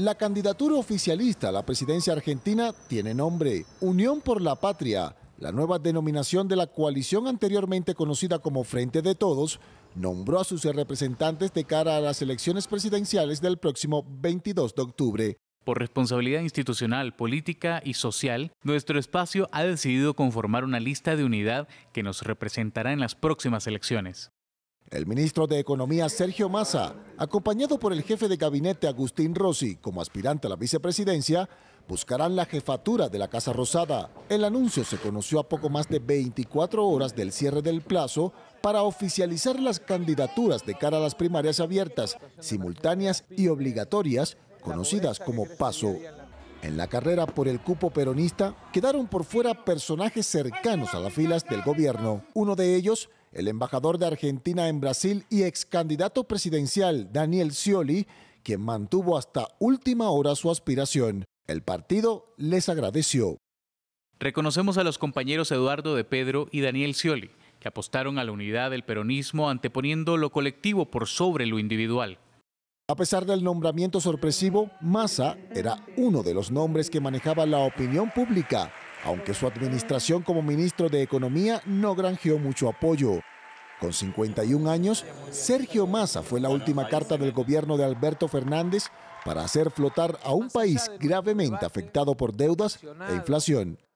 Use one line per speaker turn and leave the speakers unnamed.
La candidatura oficialista a la presidencia argentina tiene nombre Unión por la Patria. La nueva denominación de la coalición anteriormente conocida como Frente de Todos nombró a sus representantes de cara a las elecciones presidenciales del próximo 22
de octubre. Por responsabilidad institucional, política y social, nuestro espacio ha decidido conformar una lista de unidad que nos representará en las próximas elecciones.
El ministro de Economía, Sergio Massa, acompañado por el jefe de gabinete, Agustín Rossi, como aspirante a la vicepresidencia, buscarán la jefatura de la Casa Rosada. El anuncio se conoció a poco más de 24 horas del cierre del plazo para oficializar las candidaturas de cara a las primarias abiertas, simultáneas y obligatorias, conocidas como PASO. En la carrera por el cupo peronista quedaron por fuera personajes cercanos a las filas del gobierno. Uno de ellos, el embajador de Argentina en Brasil y ex candidato presidencial Daniel Scioli, quien mantuvo hasta última hora su aspiración. El partido les agradeció.
Reconocemos a los compañeros Eduardo de Pedro y Daniel Scioli, que apostaron a la unidad del peronismo anteponiendo lo colectivo por sobre lo individual.
A pesar del nombramiento sorpresivo, Massa era uno de los nombres que manejaba la opinión pública, aunque su administración como ministro de Economía no granjeó mucho apoyo. Con 51 años, Sergio Massa fue la última carta del gobierno de Alberto Fernández para hacer flotar a un país gravemente afectado por deudas e inflación.